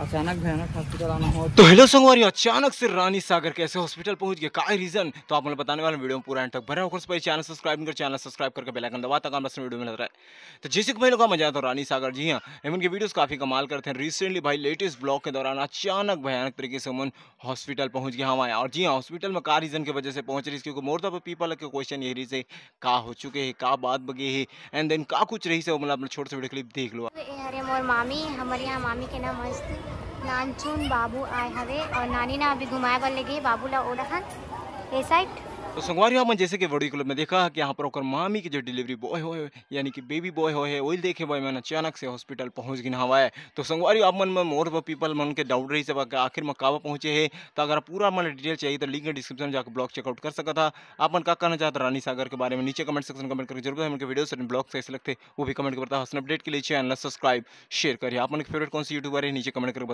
अचानक भयानक हॉस्पिटल आना हो तो हेलो सोमवार अचानक से रानी सागर कैसे हॉस्पिटल पहुंच गए का रीजन तो आप मतलब बताने वाले वीडियो में पूरा एंड तक भरा होकर चैनल सब्सक्राइब कर चैनल सब्सक्राइब करके बेल आइकन दबाता काम वीडियो में नजर आए तो जैसे कि भाई लोग मजा आता तो रानी सागर जी हाँ एम उनके वीडियोज काफी कमाल करते हैं रिसेंटली भाई लेटेस्ट ब्लॉग के दौरान अचानक भयानक तरीके से उमन हॉस्पिटल पहुंच गया हम हमारे और जी हाँ हॉस्पिटल में का रीजन की वजह से पहुंच रही क्योंकि मोर दफा पीपल के क्वेश्चन यही से का हो चुके हैं का बात बगे है एंड देन का कुछ रही से मतलब अपने छोटे से वीडियो क्लिप देख लो अरे मोर मामी हमारे यहाँ मामी के नाम मस्त नानचुन बाबू आए हवे और नानी ना अभी घुमाए बर लगे बाबू ला ओडहन ए साइड तो संगवारी हमन जैसे कि वर्डी क्लब में देखा कि यहाँ पर ओकर मामी के जो डिलीवरी बॉय हो यानी कि बेबी बॉय हो है वही देखे बॉय मैंने अचानक से हॉस्पिटल पहुँच गिन है तो संगवारी आप मन में मोर व पीपल मन के डाउट रही सब आखिर में कावा पहुँचे है तो अगर पूरा मन डिटेल चाहिए तो लिंक डिस्क्रिप्शन में जाकर ब्लॉग चेकआउट कर सकता था आप मन का कहना चाहता रानी सागर के बारे में नीचे कमेंट सेक्शन कमेंट करके जरूर उनके वीडियो से ब्लॉग कैसे लगते वो भी कमेंट करता है अपडेट के लिए चैनल सब्सक्राइब शेयर करिए आप मन फेवरेट कौन सी यूट्यूबर है नीचे कमेंट कर